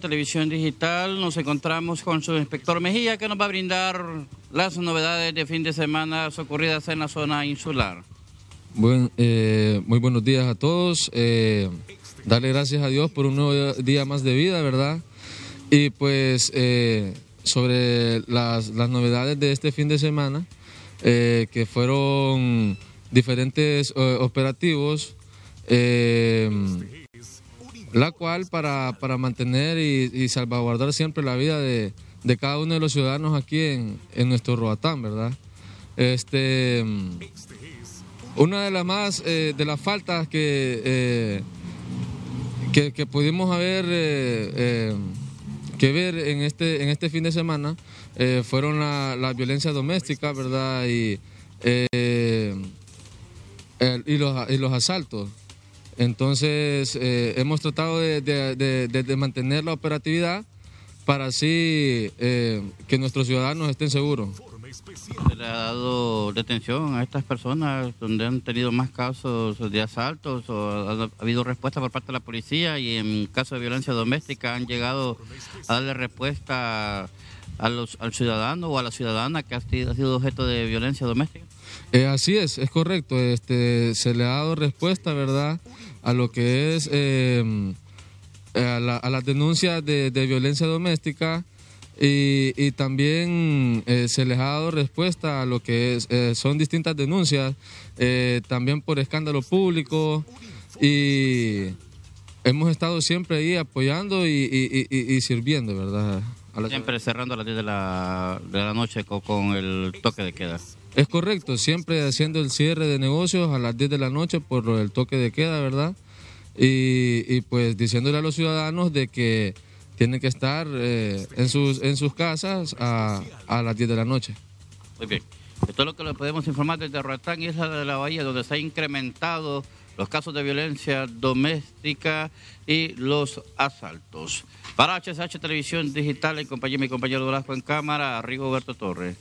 Televisión Digital, nos encontramos con su inspector Mejía que nos va a brindar las novedades de fin de semana ocurridas en la zona insular. Eh, muy buenos días a todos. Eh, darle gracias a Dios por un nuevo día más de vida, ¿verdad? Y pues eh, sobre las, novedades de este fin de semana, que fueron diferentes operativos. Eh, la cual para, para mantener y, y, salvaguardar siempre la vida de, cada uno de los ciudadanos aquí en, en nuestro Roatán, ¿verdad? Este, una de las más, eh, de las faltas que, eh, que, pudimos haber, eh, que ver en este, en este fin de semana fueron la violencia doméstica ¿verdad? Y, y, los, y los asaltos. Entonces, eh, hemos tratado de, mantener la operatividad para así eh, que nuestros ciudadanos estén seguros. ¿Se le ha dado detención a estas personas donde han tenido más casos de asaltos o ha, habido respuesta por parte de la policía y en caso de violencia doméstica han llegado a darle respuesta al ciudadano o a la ciudadana que ha sido objeto de violencia doméstica? Eh, así es, es correcto. Este, se le ha dado respuesta, ¿verdad? a lo que es eh, eh, a, las denuncias de, violencia doméstica y, también eh, se les ha dado respuesta a lo que es, son distintas denuncias, también por escándalo público y hemos estado siempre ahí apoyando y, y, sirviendo, ¿verdad? Siempre cerrando a las 10 de la, de la noche con el toque de queda. Es correcto, siempre haciendo el cierre de negocios a las 10 de la noche por el toque de queda, ¿verdad? Y, pues diciéndole a los ciudadanos de que tienen que estar eh, en, sus, casas a, las 10 de la noche. Muy bien. Esto es lo que le podemos informar desde es la de la Bahía, donde se han incrementado los casos de violencia doméstica y los asaltos. Para HSH Televisión Digital, compañía de mi compañero Velasco en cámara, Rigoberto Torres.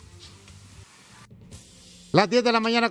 Las 10 de la mañana